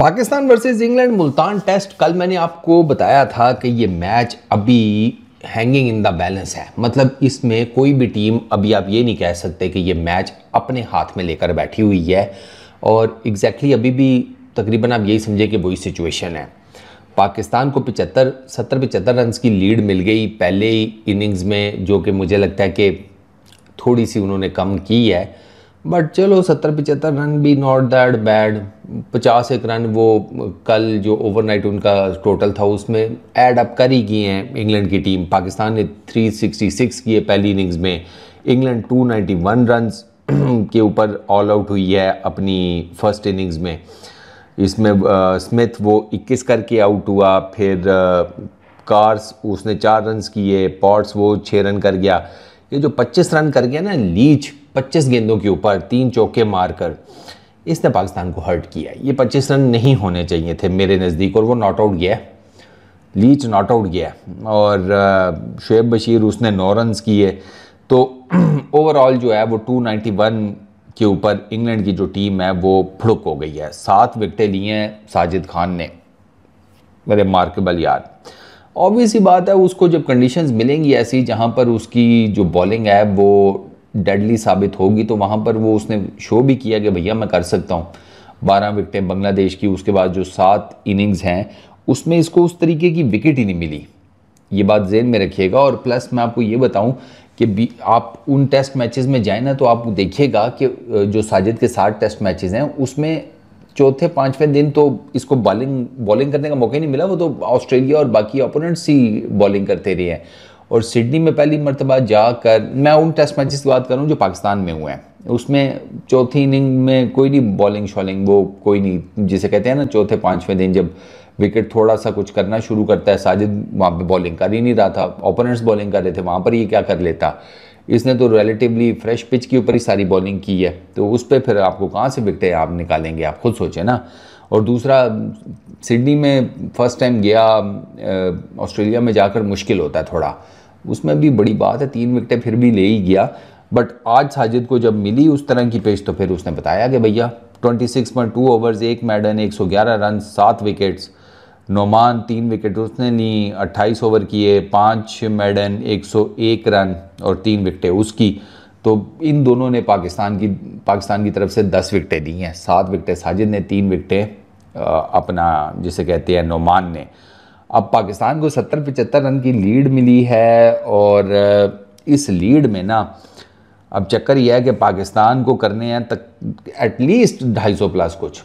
Pakistan versus England Multan test कल मैंने आपको बताया था कि ये मैच अभी हैंगिंग इन द बैलेंस है मतलब इसमें कोई भी टीम अभी आप ये नहीं कह सकते कि ये मैच अपने हाथ में लेकर बैठी हुई है और एग्जैक्टली exactly अभी भी तकरीबन आप यही समझे कि वही सिचुएशन है पाकिस्तान को पिचहत्तर सत्तर पिचहत्तर रन की लीड मिल गई पहले ही इनिंग्स में जो कि मुझे लगता है कि थोड़ी सी उन्होंने कम की है बट चलो सत्तर पचहत्तर रन भी नॉट दैट बैड पचास एक रन वो कल जो ओवरनाइट उनका टोटल था उसमें एड अप कर ही किए हैं इंग्लैंड की टीम पाकिस्तान ने 366 किए पहली इनिंग्स में इंग्लैंड 291 रन्स के ऊपर ऑल आउट हुई है अपनी फर्स्ट इनिंग्स में इसमें स्मिथ वो 21 करके आउट हुआ फिर कार्स उसने चार रन किए पॉट्स वो छः रन कर गया ये जो 25 रन कर गया ना लीच 25 गेंदों के ऊपर तीन चौके मारकर इसने पाकिस्तान को हर्ट किया ये 25 रन नहीं होने चाहिए थे मेरे नज़दीक और वो नॉट आउट गया लीच नॉट आउट गया और शुएब बशीर उसने नौ रन किए तो ओवरऑल जो है वो 291 के ऊपर इंग्लैंड की जो टीम है वो फुड़क हो गई है सात विकटें लिए हैं साजिद खान ने मेरे मार्केबल यार ऑबियस ही बात है उसको जब कंडीशंस मिलेंगी ऐसी जहाँ पर उसकी जो बॉलिंग है वो डेडली साबित होगी तो वहाँ पर वो उसने शो भी किया कि भैया मैं कर सकता हूँ बारह विकटें बांग्लादेश की उसके बाद जो सात इनिंग्स हैं उसमें इसको उस तरीके की विकेट ही नहीं मिली ये बात जेन में रखिएगा और प्लस मैं आपको ये बताऊं कि आप उन टेस्ट मैचेस में जाए ना तो आप देखिएगा कि जो साजिद के सात टेस्ट मैचेस हैं उसमें चौथे पाँचवें दिन तो इसको बॉलिंग बॉलिंग करने का मौका ही नहीं मिला वो तो ऑस्ट्रेलिया और बाकी ओपोनेंट्स ही बॉलिंग करते रहे हैं और सिडनी में पहली मरतबा जाकर मैं उन टेस्ट मैचेस की बात करूँ जो पाकिस्तान में हुए हैं उसमें चौथी इनिंग में कोई नहीं बॉलिंग शॉलिंग वो कोई नहीं जिसे कहते हैं ना चौथे पाँचवें दिन जब विकेट थोड़ा सा कुछ करना शुरू करता है साजिद वहाँ पर बॉलिंग कर ही नहीं रहा था ओपोनेंट्स बॉलिंग कर रहे थे वहाँ पर ये क्या कर लेता इसने तो रिलेटिवली फ्रेश पिच के ऊपर ही सारी बॉलिंग की है तो उस पर फिर आपको कहाँ से विकटें आप निकालेंगे आप खुद सोचें ना और दूसरा सिडनी में फ़र्स्ट टाइम गया ऑस्ट्रेलिया में जाकर मुश्किल होता है थोड़ा उसमें भी बड़ी बात है तीन विकटें फिर भी ले ही गया बट आज साजिद को जब मिली उस तरह की पेश तो फिर उसने बताया कि भैया 26.2 ओवर्स एक मैडन 111 रन सात विकेट्स नोमान तीन विकेट उसने ली अट्ठाईस ओवर किए पाँच मेडन 101 रन और तीन विकटें उसकी तो इन दोनों ने पाकिस्तान की पाकिस्तान की तरफ से दस विकटें दी हैं सात विकटें साजिद ने तीन विकटें अपना जिसे कहते हैं नोमान ने अब पाकिस्तान को सत्तर पचहत्तर रन की लीड मिली है और इस लीड में ना अब चक्कर यह है कि पाकिस्तान को करने हैं तक एटलीस्ट ढाई सौ प्लस कुछ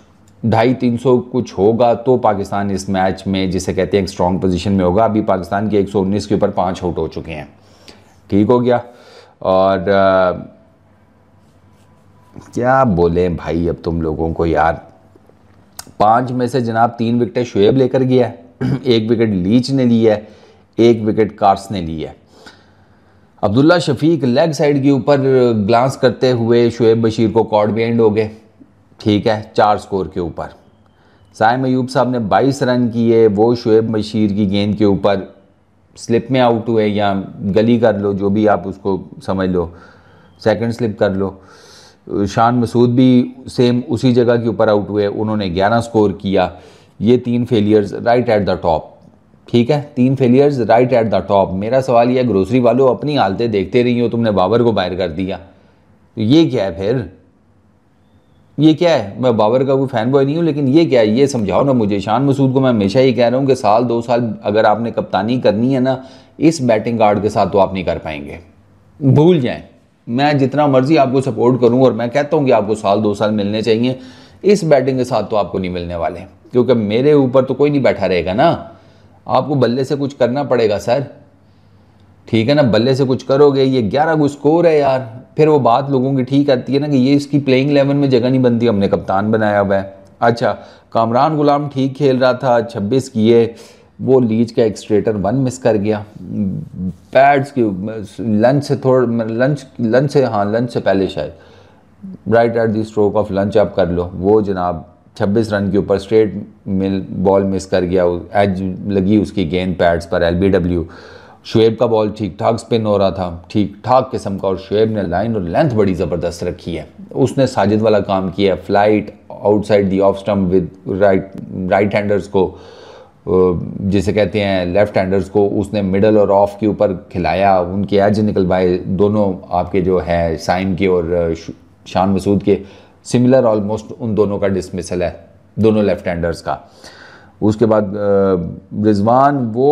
ढाई तीन सौ कुछ होगा तो पाकिस्तान इस मैच में जिसे कहते हैं स्ट्रॉन्ग पोजीशन में होगा अभी पाकिस्तान के 119 के ऊपर पाँच आउट हो चुके हैं ठीक हो गया और आ, क्या बोलें भाई अब तुम लोगों को यार पांच में से जनाब तीन विकेटें शुएब लेकर गया है एक विकेट लीच ने लिया है एक विकेट कार्स ने लिया है अब्दुल्ला शफीक लेग साइड के ऊपर ग्लांस करते हुए शुएब बशीर को कॉर्ड बैंड एंड हो गए ठीक है चार स्कोर के ऊपर साय मयूब साहब ने 22 रन किए वो शुएब बशीर की गेंद के ऊपर स्लिप में आउट हुए या गली कर लो जो भी आप उसको समझ लो सेकंड स्लिप कर लो शान मसूद भी सेम उसी जगह के ऊपर आउट हुए उन्होंने 11 स्कोर किया ये तीन failures right at the top ठीक है तीन failures right at the top मेरा सवाल यह ग्रोसरी वालों अपनी हालतें देखते रही हो तुमने बाबर को बायर कर दिया तो ये क्या है फिर ये क्या है मैं बाबर का कोई फैन बॉय नहीं हूँ लेकिन ये क्या है ये समझाओ ना मुझे शान मसूद को मैं हमेशा ही कह रहा हूँ कि साल दो साल अगर आपने कप्तानी करनी है ना इस बैटिंग गार्ड के साथ तो आप नहीं कर पाएंगे भूल जाएं मैं जितना मर्जी आपको सपोर्ट करूँ और मैं कहता हूँ कि आपको साल दो साल मिलने चाहिए इस बैटिंग के साथ तो आपको नहीं मिलने वाले क्योंकि मेरे ऊपर तो कोई नहीं बैठा रहेगा ना आपको बल्ले से कुछ करना पड़ेगा सर ठीक है ना बल्ले से कुछ करोगे ये ग्यारह को स्कोर है यार फिर वो बात लोगों की ठीक आती है ना कि ये इसकी प्लेइंग एलेवन में जगह नहीं बनती हमने कप्तान बनाया हुआ है अच्छा कामरान गुलाम ठीक खेल रहा था छब्बीस किए वो लीज का एक्सट्रेटर वन मिस कर गया पैड्स की लंच से थोड़ा लंच लंच से हाँ लंच से पहले शायद right at the stroke of lunch आप कर लो वो जनाब 26 रन के ऊपर स्ट्रेट मिल बॉल मिस कर गया एज लगी उसकी गेंद पैड्स पर एल बी डब्ल्यू शुएब का बॉल ठीक ठाक स्पिन हो रहा था ठीक ठाक किस्म का और शुएब ने लाइन और लेंथ बड़ी ज़बरदस्त रखी है उसने साजिद वाला काम किया है flight outside the off stump with right right handers को जिसे कहते हैं लेफ्ट हैंडर्स को उसने मिडल और ऑफ के ऊपर खिलाया उनके एज निकलवाए दोनों आपके जो है साइन के और शान मसूद के सिमिलर ऑलमोस्ट उन दोनों का डिसमिसल है दोनों लेफ्ट हैंडर्स का उसके बाद रिजवान वो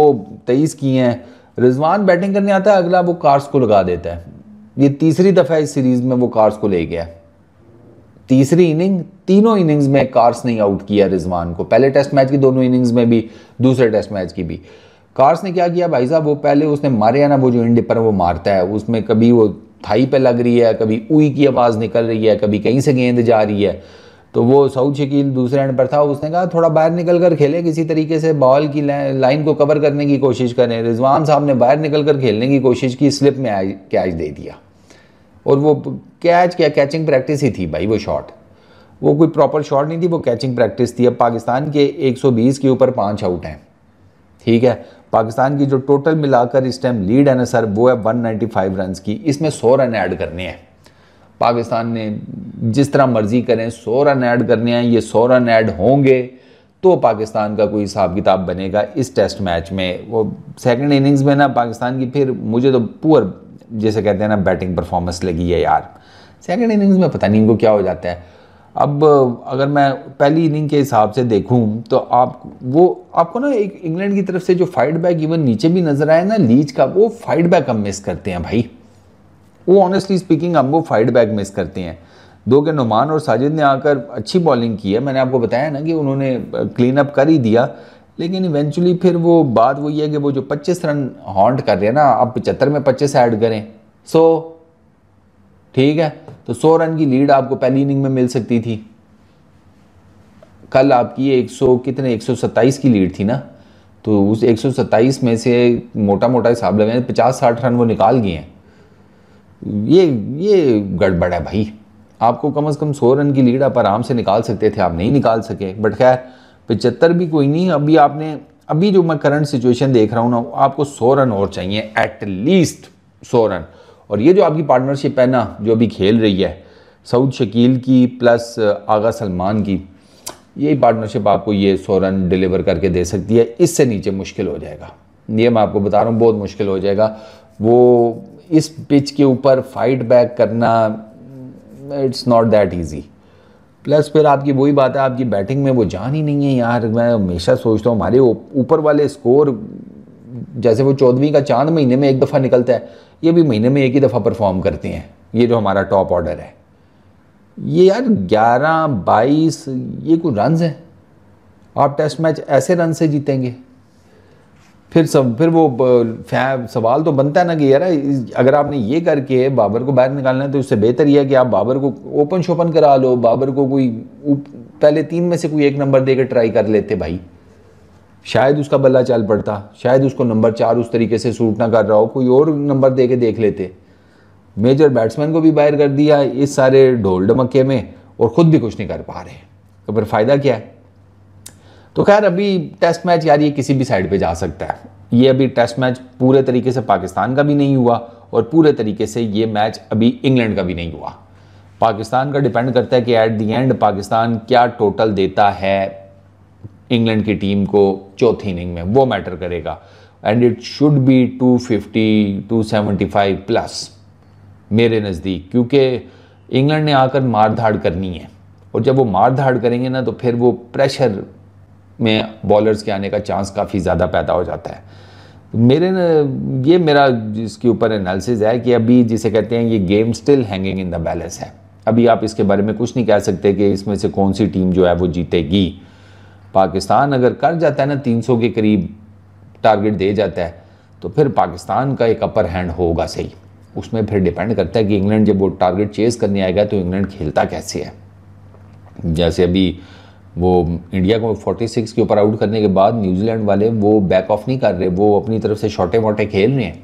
तेईस किए हैं रिजवान बैटिंग करने आता है अगला वो कार्स को लगा देता है ये तीसरी दफ़ा इस सीरीज़ में वो कार्स को ले गया तीसरी इनिंग तीनों इनिंग्स में कार्स ने आउट किया रिजवान को पहले टेस्ट मैच की दोनों इनिंग्स में भी दूसरे टेस्ट मैच की भी कार्स ने क्या किया भाई साहब वो पहले उसने मारे ना वो जो पर वो मारता है उसमें कभी वो थाई पे लग रही है कभी उई की आवाज़ निकल रही है कभी कहीं से गेंद जा रही है तो वो सऊद शकील दूसरे एंड पर था उसने कहा थोड़ा बाहर निकल कर खेले किसी तरीके से बॉल की लाइन को कवर करने की कोशिश करें रिजवान साहब ने बाहर निकल कर खेलने की कोशिश की स्लिप में कैच दे दिया और वो कैच क्या कैचिंग प्रैक्टिस ही थी भाई वो शॉट वो कोई प्रॉपर शॉट नहीं थी वो कैचिंग प्रैक्टिस थी अब पाकिस्तान के 120 के ऊपर पाँच आउट हैं ठीक है पाकिस्तान की जो टोटल मिलाकर इस टाइम लीड है ना सर वो है 195 रन्स की इसमें 100 रन ऐड करने हैं पाकिस्तान ने जिस तरह मर्जी करें सौ रन ऐड करने हैं ये सौ रन ऐड होंगे तो पाकिस्तान का कोई हिसाब किताब बनेगा इस टेस्ट मैच में वो सेकंड इनिंग्स में ना पाकिस्तान की फिर मुझे तो पुअर जैसे कहते हैं ना बैटिंग परफॉर्मेंस लगी है यार सेकंड इनिंग्स में पता नहीं इनको क्या हो जाता है अब अगर मैं पहली इनिंग के हिसाब से देखूं तो आप वो आपको ना एक इंग्लैंड की तरफ से जो फाइट बैक इवन नीचे भी नज़र आया ना लीच का वो फाइट बैक हम मिस करते हैं भाई वो ऑनेस्टली स्पीकिंग हमको फाइट बैक मिस करते हैं दो के नुमान और साजिद ने आकर अच्छी बॉलिंग की है मैंने आपको बताया ना कि उन्होंने क्लीन अप कर ही दिया लेकिन इवेंचुअली फिर वो बात वही है कि वो जो 25 रन हॉन्ट कर रहे हैं ना आप पचहत्तर में 25 ऐड करें सो ठीक है तो 100 रन की लीड आपको पहली इनिंग में मिल सकती थी कल आपकी 100 कितने 127 की लीड थी ना तो उस 127 में से मोटा मोटा हिसाब लगाए पचास साठ रन वो निकाल गए हैं ये ये गड़बड़ है भाई आपको कम अज़ कम सौ रन की लीड आप आराम से निकाल सकते थे आप नहीं निकाल सके बट खैर पचहत्तर भी कोई नहीं अभी आपने अभी जो मैं करंट सिचुएशन देख रहा हूँ ना आपको सौ रन और चाहिए एट लीस्ट सौ रन और ये जो आपकी पार्टनरशिप है ना जो अभी खेल रही है सऊद शकील की प्लस आगा सलमान की यही पार्टनरशिप आपको ये सौ रन डिलीवर करके दे सकती है इससे नीचे मुश्किल हो जाएगा ये मैं आपको बता रहा हूँ बहुत मुश्किल हो जाएगा वो इस पिच के ऊपर फाइट बैक करना it's not that easy plus फिर आपकी वही बात है आपकी बैटिंग में वो जान ही नहीं है यार मैं हमेशा सोचता हूँ हमारे ऊपर वाले स्कोर जैसे वो चौदहवीं का चांद महीने में एक दफ़ा निकलता है ये भी महीने में एक ही दफ़ा परफॉर्म करते हैं ये जो हमारा टॉप ऑर्डर है ये यार ग्यारह बाईस ये कुछ रन हैं आप टेस्ट मैच ऐसे रन से जीतेंगे फिर सब फिर वो सवाल तो बनता है ना कि यार अगर आपने ये करके बाबर को बाहर निकालना है तो उससे बेहतर यह है कि आप बाबर को ओपन शोपन करा लो बाबर को कोई पहले तीन में से कोई एक नंबर देकर ट्राई कर लेते भाई शायद उसका बल्ला चाल पड़ता शायद उसको नंबर चार उस तरीके से सूट ना कर रहा हो कोई और नंबर दे के देख लेते मेजर बैट्समैन को भी बाहर कर दिया इस सारे ढोल डमक्के में और ख़ुद भी कुछ नहीं कर पा रहे तो फिर फ़ायदा क्या है तो खैर अभी टेस्ट मैच यार ये किसी भी साइड पे जा सकता है ये अभी टेस्ट मैच पूरे तरीके से पाकिस्तान का भी नहीं हुआ और पूरे तरीके से ये मैच अभी इंग्लैंड का भी नहीं हुआ पाकिस्तान का डिपेंड करता है कि एट दी एंड पाकिस्तान क्या टोटल देता है इंग्लैंड की टीम को चौथी इनिंग में वो मैटर करेगा and it should be 250, 275 plus मेरे नज़दीक क्योंकि इंग्लैंड ने आकर मार धाड़ करनी है और जब वो मार धाड़ करेंगे ना तो फिर वो प्रेशर में बॉलर्स के आने का चांस काफ़ी ज़्यादा पैदा हो जाता है मेरे न, ये मेरा जिसके ऊपर एनालिसिस है कि अभी जिसे कहते हैं ये game still hanging in the balance है अभी आप इसके बारे में कुछ नहीं कह सकते कि इसमें से कौन सी टीम जो है वो जीतेगी पाकिस्तान अगर कर जाता है ना 300 के करीब टारगेट दे जाता है तो फिर पाकिस्तान का एक अपर हैंड होगा सही उसमें फिर डिपेंड करता है कि इंग्लैंड जब वो टारगेट चेस करने आएगा तो इंग्लैंड खेलता कैसे है जैसे अभी वो इंडिया को 46 के ऊपर आउट करने के बाद न्यूजीलैंड वाले वो बैक ऑफ नहीं कर रहे वो अपनी तरफ से शॉटे वॉटे खेल रहे हैं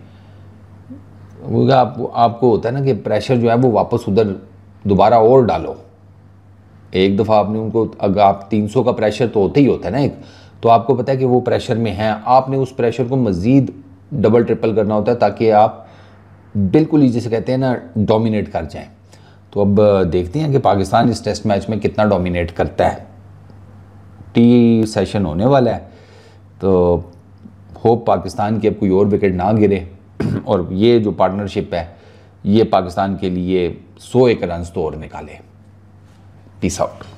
वो आप, आपको होता है ना कि प्रेशर जो है वो वापस उधर दोबारा और डालो एक दफ़ा आपने उनको अगर आप 300 का प्रेशर तो होता ही होता है ना एक तो आपको पता है कि वो प्रेशर में हैं आपने उस प्रेशर को मज़ीद डबल ट्रिपल करना होता है ताकि आप बिल्कुल ही जिसे कहते हैं ना डोमिनेट कर जाएं तो अब देखते हैं कि पाकिस्तान इस टेस्ट मैच में कितना डोमिनेट करता है टी सेशन होने वाला है तो होप पाकिस्तान की अब कोई और विकेट ना गिरे और ये जो पार्टनरशिप है ये पाकिस्तान के लिए सौ एक रन तो और निकाले पीस आउट